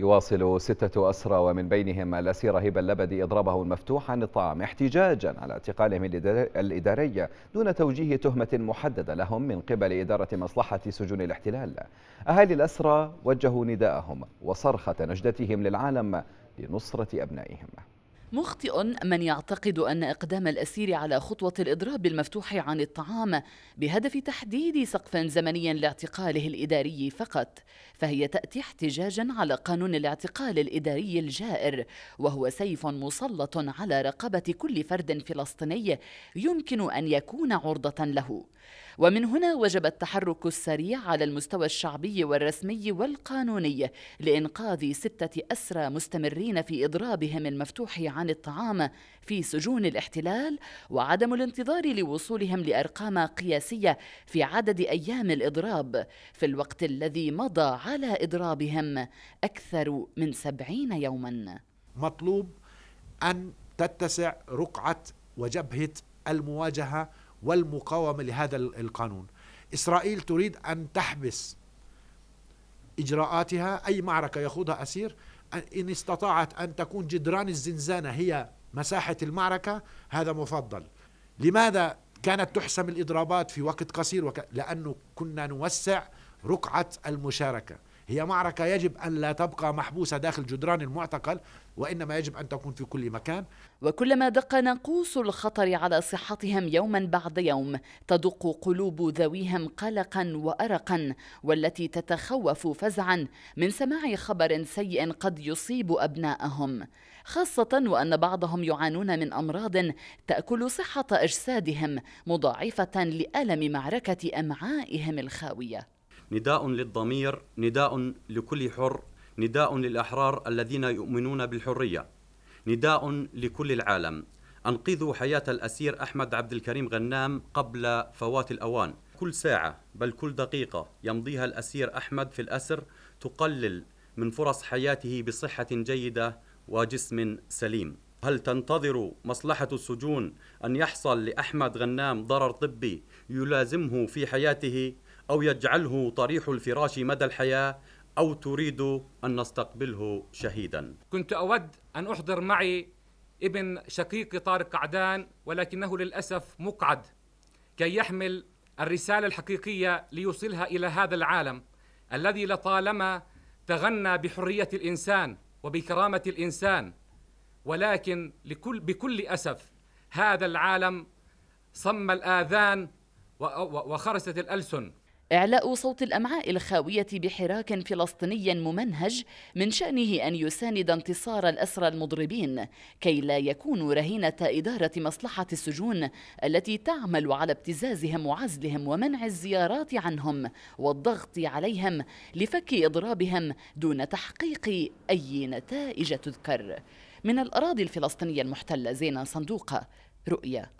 يواصل ستة أسرى ومن بينهم الأسير هبة اللبدي إضرابه المفتوح عن الطعام احتجاجا على اعتقالهم الإداري دون توجيه تهمة محددة لهم من قبل إدارة مصلحة سجون الاحتلال أهالي الأسرى وجهوا نداءهم وصرخة نجدتهم للعالم لنصرة أبنائهم مخطئ من يعتقد أن إقدام الأسير على خطوة الإضراب المفتوح عن الطعام بهدف تحديد سقف زمني لاعتقاله الإداري فقط فهي تأتي احتجاجا على قانون الاعتقال الإداري الجائر وهو سيف مسلط على رقبة كل فرد فلسطيني يمكن أن يكون عرضة له ومن هنا وجب التحرك السريع على المستوى الشعبي والرسمي والقانوني لإنقاذ ستة أسرى مستمرين في إضرابهم المفتوح عن عن الطعام في سجون الاحتلال وعدم الانتظار لوصولهم لارقام قياسيه في عدد ايام الاضراب في الوقت الذي مضى على اضرابهم اكثر من سبعين يوما مطلوب ان تتسع رقعه وجبهه المواجهه والمقاومه لهذا القانون اسرائيل تريد ان تحبس اجراءاتها اي معركه يخوضها اسير إن استطاعت أن تكون جدران الزنزانة هي مساحة المعركة هذا مفضل لماذا كانت تحسم الإضرابات في وقت قصير وك... لأنه كنا نوسع رقعة المشاركة هي معركة يجب أن لا تبقى محبوسة داخل جدران المعتقل وإنما يجب أن تكون في كل مكان وكلما دق ناقوس الخطر على صحتهم يوما بعد يوم تدق قلوب ذويهم قلقا وأرقا والتي تتخوف فزعا من سماع خبر سيء قد يصيب أبنائهم خاصة وأن بعضهم يعانون من أمراض تأكل صحة أجسادهم مضاعفة لألم معركة أمعائهم الخاوية نداء للضمير نداء لكل حر نداء للأحرار الذين يؤمنون بالحرية نداء لكل العالم أنقذوا حياة الأسير أحمد عبد الكريم غنام قبل فوات الأوان كل ساعة بل كل دقيقة يمضيها الأسير أحمد في الأسر تقلل من فرص حياته بصحة جيدة وجسم سليم هل تنتظر مصلحة السجون أن يحصل لأحمد غنام ضرر طبي يلازمه في حياته أو يجعله طريح الفراش مدى الحياة أو تريد أن نستقبله شهيدا كنت أود أن أحضر معي ابن شقيقي طارق قعدان ولكنه للأسف مقعد كي يحمل الرسالة الحقيقية ليوصلها إلى هذا العالم الذي لطالما تغنى بحرية الإنسان وبكرامة الإنسان ولكن لكل بكل أسف هذا العالم صم الآذان وخرست الألسن إعلاء صوت الأمعاء الخاوية بحراك فلسطيني ممنهج من شأنه أن يساند انتصار الأسرى المضربين كي لا يكونوا رهينة إدارة مصلحة السجون التي تعمل على ابتزازهم وعزلهم ومنع الزيارات عنهم والضغط عليهم لفك إضرابهم دون تحقيق أي نتائج تذكر من الأراضي الفلسطينية المحتلة زينة صندوقة رؤية